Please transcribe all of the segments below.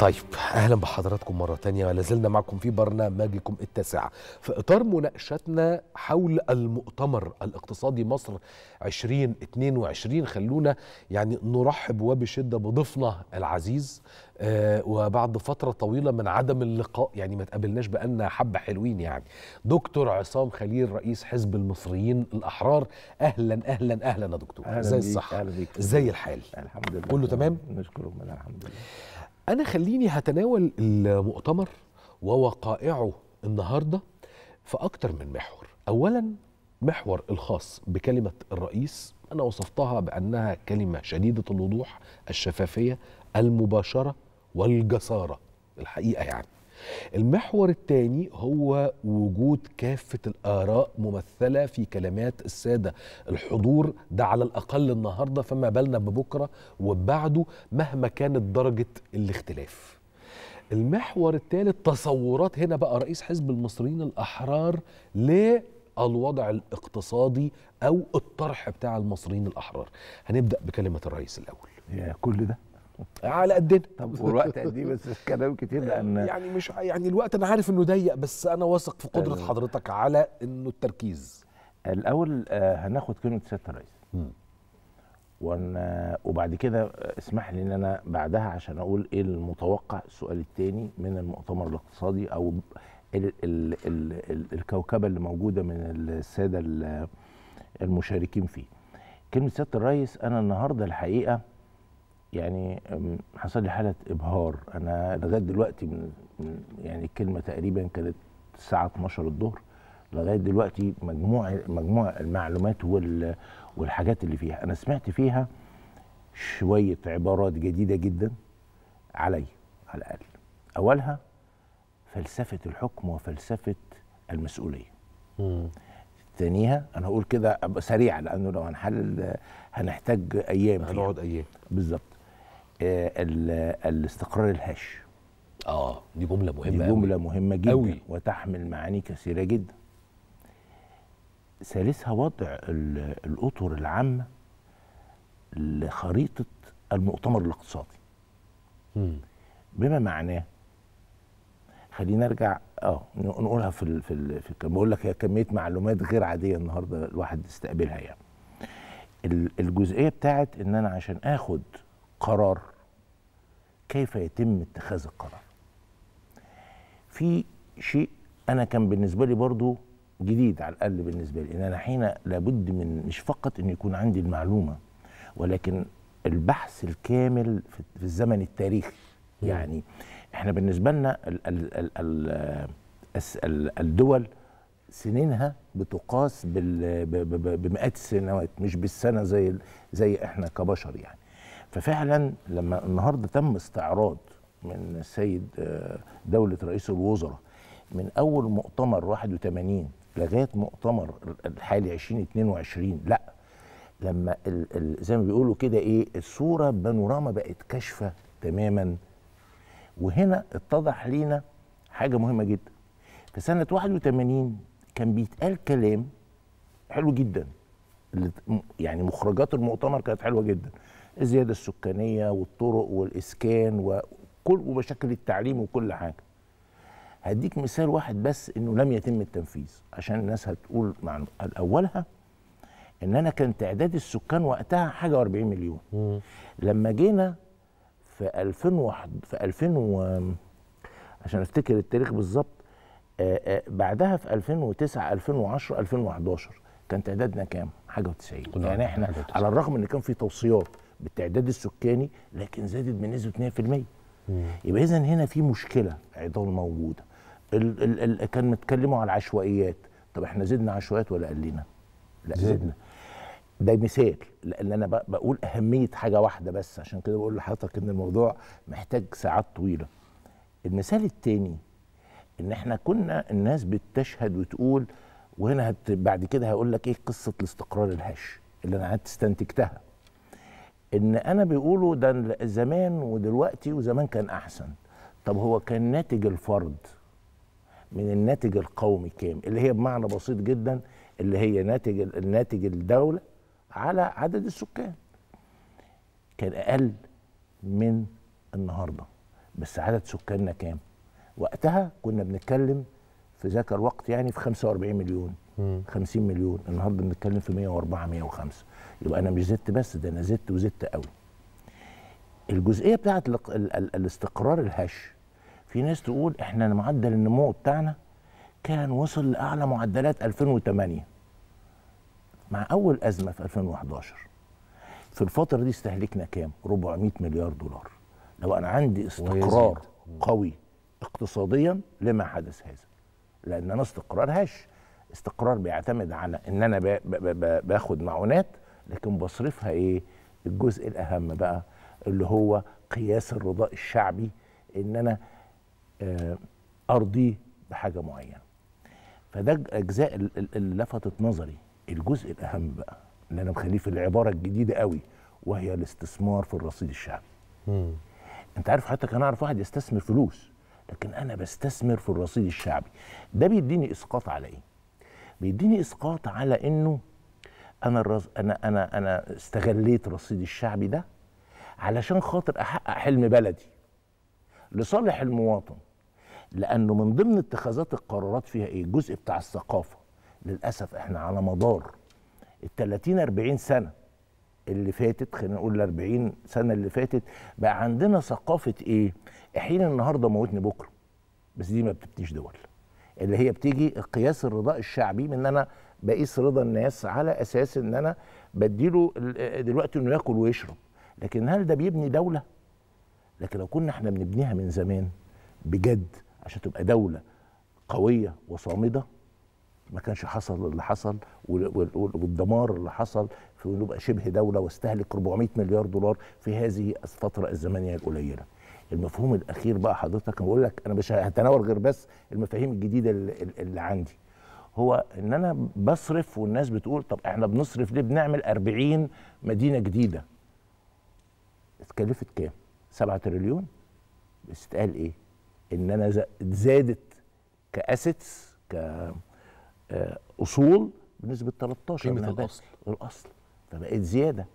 طيب اهلا بحضراتكم مره تانية زلنا معكم في برنامجكم التاسع في اطار مناقشتنا حول المؤتمر الاقتصادي مصر 2022 خلونا يعني نرحب وبشده بضيفنا العزيز آه، وبعد فتره طويله من عدم اللقاء يعني ما تقابلناش بقالنا حبه حلوين يعني دكتور عصام خليل رئيس حزب المصريين الاحرار اهلا اهلا اهلا يا دكتور ازي الصحه ازي الحال الحمد لله كله تمام نشكركم الحمد لله انا خليني هتناول المؤتمر ووقائعه النهارده في اكتر من محور اولا محور الخاص بكلمه الرئيس انا وصفتها بانها كلمه شديده الوضوح الشفافيه المباشره والجساره الحقيقه يعني المحور الثاني هو وجود كافة الآراء ممثلة في كلمات السادة الحضور ده على الأقل النهاردة فما بالنا ببكرة وبعده مهما كانت درجة الاختلاف المحور الثالث تصورات هنا بقى رئيس حزب المصريين الأحرار للوضع الاقتصادي أو الطرح بتاع المصريين الأحرار هنبدأ بكلمة الرئيس الأول يا كل ده على قدنا طب والوقت قد ايه بس كلام كتير لان يعني مش يعني الوقت انا عارف انه ضيق بس انا واثق في قدره حضرتك على انه التركيز الاول آه، هناخد كلمه سياده الرئيس وأنا وبعد كده اسمح لي ان انا بعدها عشان اقول ايه المتوقع السؤال الثاني من المؤتمر الاقتصادي او الـ الـ الـ الـ الكوكبه اللي موجوده من الساده المشاركين فيه. كلمه سياده الرئيس انا النهارده الحقيقه يعني حصل لي حاله ابهار انا لغايه دلوقتي من يعني الكلمه تقريبا كانت الساعه 12 الظهر لغايه دلوقتي مجموع مجموع المعلومات والحاجات اللي فيها انا سمعت فيها شويه عبارات جديده جدا علي على الاقل اولها فلسفه الحكم وفلسفه المسؤوليه ثانيها انا هقول كده سريعا لانه لو هنحلل هنحتاج ايام هنقعد ايام بالظبط آه، الاستقرار الهش اه دي جمله مهمه دي جمله أوي. مهمه جدا أوي. وتحمل معاني كثيره جدا ثالثها وضع الاطر العامه لخريطه المؤتمر الاقتصادي م. بما معناه خلينا ارجع اه نقولها في الـ في, الـ في بقول لك هي كميه معلومات غير عاديه النهارده الواحد استقبلها يعني الجزئيه بتاعت ان انا عشان اخد قرار كيف يتم اتخاذ القرار في شيء انا كان بالنسبه لي برضو جديد على الاقل بالنسبه لي ان انا حين لابد من مش فقط ان يكون عندي المعلومه ولكن البحث الكامل في الزمن التاريخي يعني احنا بالنسبه لنا ال ال ال الدول سنينها بتقاس بمئات السنوات مش بالسنه زي زي احنا كبشر يعني ففعلا لما النهارده تم استعراض من السيد آه، دوله رئيس الوزراء من اول مؤتمر 81 لغايه مؤتمر الحالي 2022 لا لما ال ال زي ما بيقولوا كده ايه الصوره بانوراما بقت كاشفه تماما وهنا اتضح لينا حاجه مهمه جدا في سنه 81 كان بيتقال كلام حلو جدا يعني مخرجات المؤتمر كانت حلوه جدا الزياده السكانيه والطرق والاسكان وكل ومشاكل التعليم وكل حاجه هديك مثال واحد بس انه لم يتم التنفيذ عشان الناس هتقول مع اولها ان انا كان تعداد السكان وقتها حاجه و40 مليون لما جينا في 2001 في 2000 و... عشان افتكر التاريخ بالظبط بعدها في 2009 2010 2011 كان تعدادنا كام؟ حاجه و90 يعني احنا على الرغم ان كان في توصيات بالتعداد السكاني لكن زادت بنسبه 100% يبقى اذا هنا في مشكله عضال موجوده ال ال ال كان متكلموا على العشوائيات طب احنا زدنا عشوائيات ولا قلنا لا زدنا, زدنا. ده مثال لان انا بقول اهميه حاجه واحده بس عشان كده بقول لحضرتك ان الموضوع محتاج ساعات طويله المثال الثاني ان احنا كنا الناس بتشهد وتقول وهنا بعد كده هقول لك ايه قصه الاستقرار الهش اللي انا قعدت استنتجتها ان انا بيقولوا ده زمان ودلوقتي وزمان كان احسن طب هو كان ناتج الفرد من الناتج القومي كام اللي هي بمعنى بسيط جدا اللي هي ناتج الناتج الدوله على عدد السكان كان اقل من النهارده بس عدد سكاننا كام وقتها كنا بنتكلم في ذاك الوقت يعني في 45 مليون 50 مليون النهارده بنتكلم في 104 105 يبقى انا مش زدت بس ده انا زدت وزدت قوي الجزئيه بتاعه الاستقرار الهش في ناس تقول احنا معدل النمو بتاعنا كان وصل لاعلى معدلات 2008 مع اول ازمه في 2011 في الفتره دي استهلكنا كام 400 مليار دولار لو انا عندي استقرار قوي اقتصاديا لما حدث هذا لان انا استقرار هش استقرار بيعتمد على ان انا باخد معونات لكن بصرفها ايه الجزء الاهم بقى اللي هو قياس الرضاء الشعبي ان انا آه، ارضيه بحاجه معينه فده الاجزاء اللي لفتت نظري الجزء الاهم بقى اللي انا مخليه في العباره الجديده قوي وهي الاستثمار في الرصيد الشعبي مم. انت عارف حتى كان اعرف واحد يستثمر فلوس لكن انا بستثمر في الرصيد الشعبي ده بيديني اسقاط على ايه بيديني اسقاط على انه انا الرز... انا انا انا استغليت رصيدي الشعبي ده علشان خاطر احقق حلم بلدي لصالح المواطن لانه من ضمن اتخاذات القرارات فيها ايه الجزء بتاع الثقافه للاسف احنا على مدار ال 30 40 سنه اللي فاتت خلينا نقول ال 40 سنه اللي فاتت بقى عندنا ثقافه ايه؟ احيانا النهارده موتني بكره بس دي ما بتبنيش دول اللي هي بتيجي قياس الرضاء الشعبي من ان انا بقيس رضا الناس على اساس ان انا بديله دلوقتي انه ياكل ويشرب لكن هل ده بيبني دوله لكن لو كنا احنا بنبنيها من زمان بجد عشان تبقى دوله قويه وصامده ما كانش حصل اللي حصل والدمار اللي حصل في نبقى شبه دوله واستهلك 400 مليار دولار في هذه الفتره الزمنيه القليله المفهوم الاخير بقى حضرتك بقول لك انا مش هتناول غير بس المفاهيم الجديده اللي عندي هو ان انا بصرف والناس بتقول طب احنا بنصرف ليه بنعمل 40 مدينه جديده اتكلفت كام 7 تريليون بس اتقال ايه ان انا زادت كاسيتس كاصول آه، بنسبه 13 قيمه الاصل الاصل فبقت زياده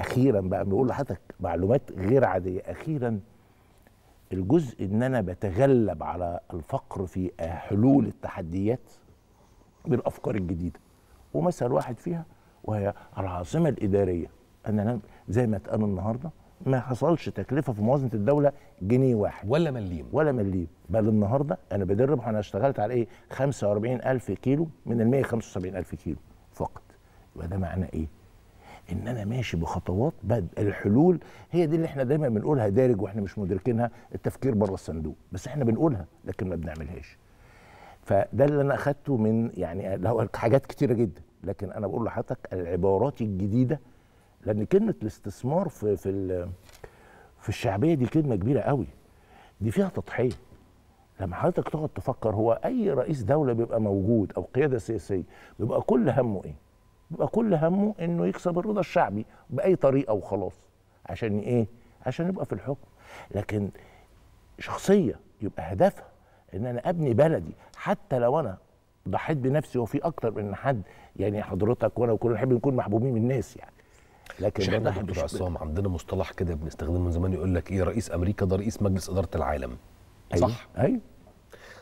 اخيرا بقى بيقول لحضرتك معلومات غير عاديه اخيرا الجزء ان انا بتغلب على الفقر في حلول التحديات بالافكار الجديده ومثل واحد فيها وهي العاصمه الاداريه انا زي ما اتقال النهارده ما حصلش تكلفه في موازنه الدوله جنيه واحد ولا مليم ولا مليم بل النهارده انا بدرب انا اشتغلت على ايه 45000 كيلو من ال 175000 كيلو فقط يبقى ده معناه ايه ان انا ماشي بخطوات بدء الحلول هي دي اللي احنا دايما بنقولها دارج واحنا مش مدركينها التفكير بره الصندوق بس احنا بنقولها لكن ما بنعملهاش فده اللي انا اخدته من يعني حاجات كتيره جدا لكن انا بقول لحضرتك العبارات الجديده لان كلمه الاستثمار في في في الشعبيه دي كلمه كبيره قوي دي فيها تضحيه لما حضرتك تقعد تفكر هو اي رئيس دوله بيبقى موجود او قياده سياسيه بيبقى كل همه ايه بيبقى كل همه انه يكسب الرضا الشعبي باي طريقه وخلاص عشان ايه عشان يبقى في الحكم لكن شخصيه يبقى هدفها ان انا ابني بلدي حتى لو انا ضحيت بنفسي وفي اكتر من حد يعني حضرتك وانا وكلنا نحب نكون محبوبين من الناس يعني لكن احنا دكتور عصام عندنا مصطلح كده بنستخدمه من زمان يقول لك ايه رئيس امريكا ده رئيس مجلس اداره العالم أيوه. صح ايوه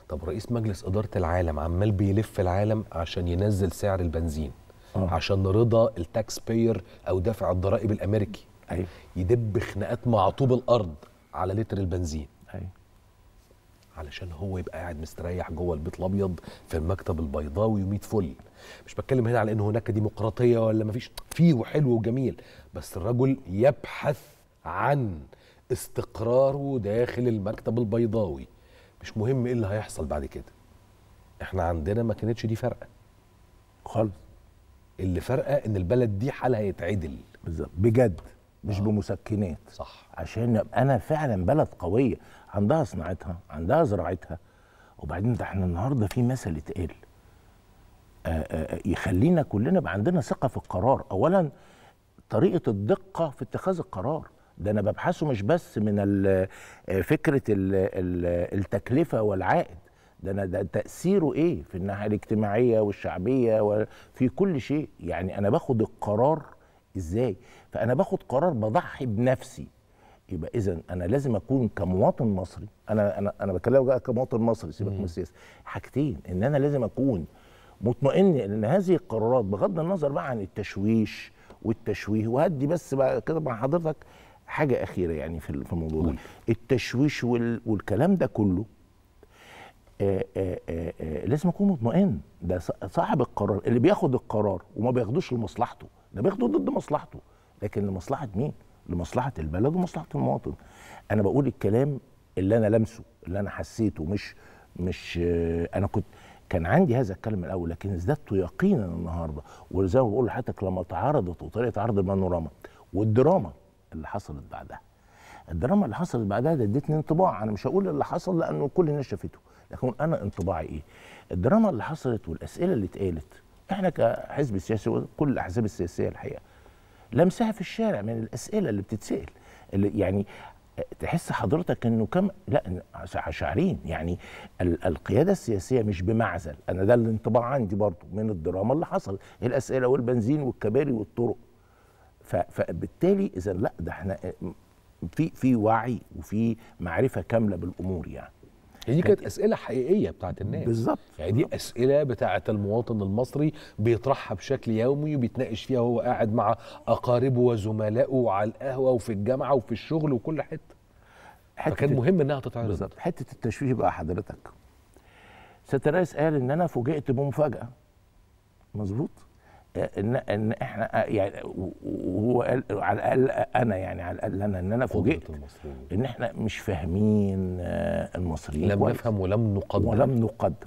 طب رئيس مجلس اداره العالم عمال بيلف العالم عشان ينزل سعر البنزين آه. عشان رضا التاكس باير او دافع الضرائب الامريكي أيوه. يدب خناقات مع طوب الارض على لتر البنزين أيوه. علشان هو يبقى قاعد مستريح جوه البيت الابيض في المكتب البيضاوي وميت فل مش بتكلم هنا على ان هناك ديمقراطيه ولا مفيش فيه وحلو وجميل بس الرجل يبحث عن استقراره داخل المكتب البيضاوي مش مهم ايه اللي هيحصل بعد كده احنا عندنا ما كانتش دي فرقه خالص اللي فارقه ان البلد دي حالها يتعدل بالظبط بجد مش آه. بمسكنات صح عشان انا فعلا بلد قويه عندها صناعتها عندها زراعتها وبعدين ده احنا النهارده في مثل اتقال آه، آه، آه، يخلينا كلنا يبقى عندنا ثقه في القرار اولا طريقه الدقه في اتخاذ القرار ده انا ببحثه مش بس من فكره التكلفه والعائد ده انا ده تاثيره ايه في الناحيه الاجتماعيه والشعبيه وفي كل شيء يعني انا باخد القرار ازاي فانا باخد قرار بضحي بنفسي يبقى اذا انا لازم اكون كمواطن مصري انا انا انا بكلمك بقى كمواطن مصري سيبك من السياسه حاجتين ان انا لازم اكون مطمئن ان هذه القرارات بغض النظر بقى عن التشويش والتشويه وهدي بس بقى كده مع حضرتك حاجه اخيره يعني في الموضوع ده التشويش والكلام ده كله آه، آه، آه، لازم اكون مطمئن ده صاحب القرار اللي بياخد القرار وما بياخدوش لمصلحته ده بياخده ضد مصلحته لكن لمصلحه مين لمصلحه البلد ومصلحه المواطن انا بقول الكلام اللي انا لمسه اللي انا حسيته مش مش انا كنت كان عندي هذا الكلام الاول لكن ازددت يقينا النهارده وزي ما بقول لحضرتك لما تعرضت وطريقه عرض المانوراما والدراما اللي حصلت بعدها الدراما اللي حصلت بعدها ده ادتني انطباع انا مش هقول اللي حصل لانه كل الناس شافته لكن انا انطباعي ايه الدراما اللي حصلت والاسئله اللي اتقالت احنا كحزب سياسي وكل الاحزاب السياسيه الحقيقه لمسها في الشارع من الاسئله اللي بتتسال اللي يعني تحس حضرتك انه كم لا شعرين يعني القياده السياسيه مش بمعزل انا ده الانطباع عندي برضو من الدراما اللي حصل الاسئله والبنزين والكباري والطرق فبالتالي اذا لا ده احنا في في وعي وفي معرفه كامله بالامور يعني, يعني دي كانت اسئله حقيقيه بتاعت الناس بالظبط يعني دي اسئله بتاعت المواطن المصري بيطرحها بشكل يومي وبيتناقش فيها وهو قاعد مع اقاربه وزملائه على القهوه وفي الجامعه وفي الشغل وكل حته حته فكان مهم انها تتعرض بالظبط حته التشويه بقى حضرتك سياده الرئيس قال ان انا فوجئت بمفاجاه مظبوط ان ان احنا آه، يعني وهو قال على الاقل انا يعني على الاقل انا ان انا فوجئت ان احنا مش فاهمين آه، المصريين لم نفهم ولم نقدر ولم نقدر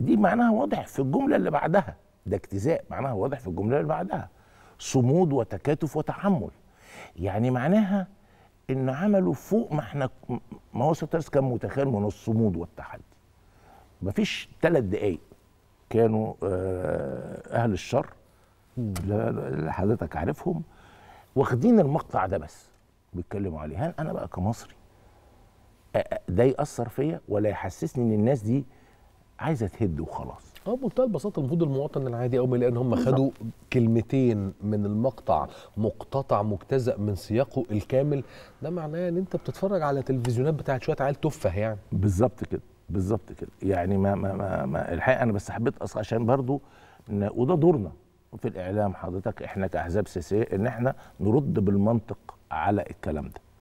دي معناها واضح في الجمله اللي بعدها ده اجتزاء معناها واضح في الجمله اللي بعدها صمود وتكاتف وتحمل يعني معناها ان عملوا فوق ما احنا ما هو كان متخيل من الصمود والتحدي مفيش ثلاث دقايق كانوا آه، اهل الشر اللي حضرتك عارفهم واخدين المقطع ده بس بيتكلموا عليه هل انا بقى كمصري ده ياثر فيا ولا يحسسني ان الناس دي عايزه تهد وخلاص اه بمنتهى البساطه المفروض المواطن العادي او لان هم خدوا كلمتين من المقطع مقتطع مجتزأ من سياقه الكامل ده معناه ان انت بتتفرج على تلفزيونات بتاعت شويه عيال تفه يعني بالظبط كده بالظبط كده يعني ما, ما, ما, ما الحقيقه انا بس حبيت اصلا عشان برضو وده دورنا في الاعلام حضرتك احنا كاحزاب سياسيه ان احنا نرد بالمنطق على الكلام ده